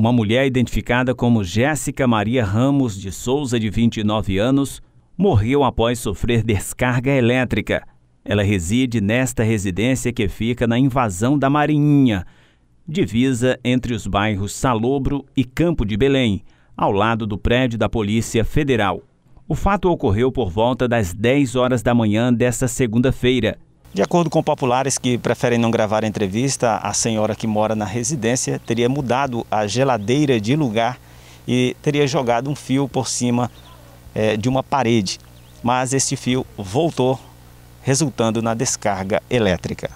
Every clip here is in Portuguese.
Uma mulher identificada como Jéssica Maria Ramos de Souza, de 29 anos, morreu após sofrer descarga elétrica. Ela reside nesta residência que fica na invasão da Marinha, divisa entre os bairros Salobro e Campo de Belém, ao lado do prédio da Polícia Federal. O fato ocorreu por volta das 10 horas da manhã desta segunda-feira. De acordo com populares que preferem não gravar a entrevista, a senhora que mora na residência teria mudado a geladeira de lugar e teria jogado um fio por cima é, de uma parede. Mas este fio voltou, resultando na descarga elétrica.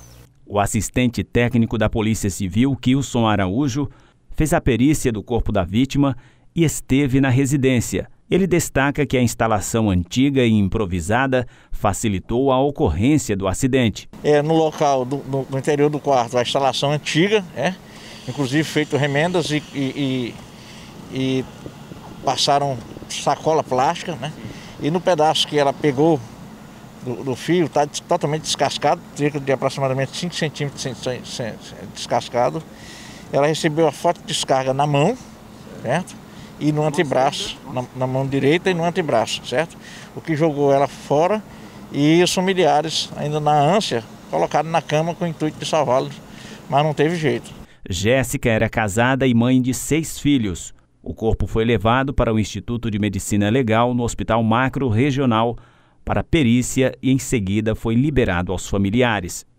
O assistente técnico da Polícia Civil, Kilson Araújo, fez a perícia do corpo da vítima e esteve na residência, ele destaca que a instalação antiga e improvisada facilitou a ocorrência do acidente. É, no local, do, no, no interior do quarto, a instalação antiga, é, inclusive feito remendas e, e, e, e passaram sacola plástica, né? E no pedaço que ela pegou do, do fio, está totalmente descascado, cerca de aproximadamente 5 centímetros descascado. Ela recebeu a forte descarga na mão, certo? e no antebraço, na, na, mão direita e no antebraço, certo? O que jogou ela fora e os familiares, ainda na ânsia, colocaram na cama com o intuito de salvá-los, mas não teve jeito. Jéssica era casada e mãe de seis filhos. O corpo foi levado para o Instituto de Medicina Legal no Hospital Macro Regional para perícia e em seguida foi liberado aos familiares.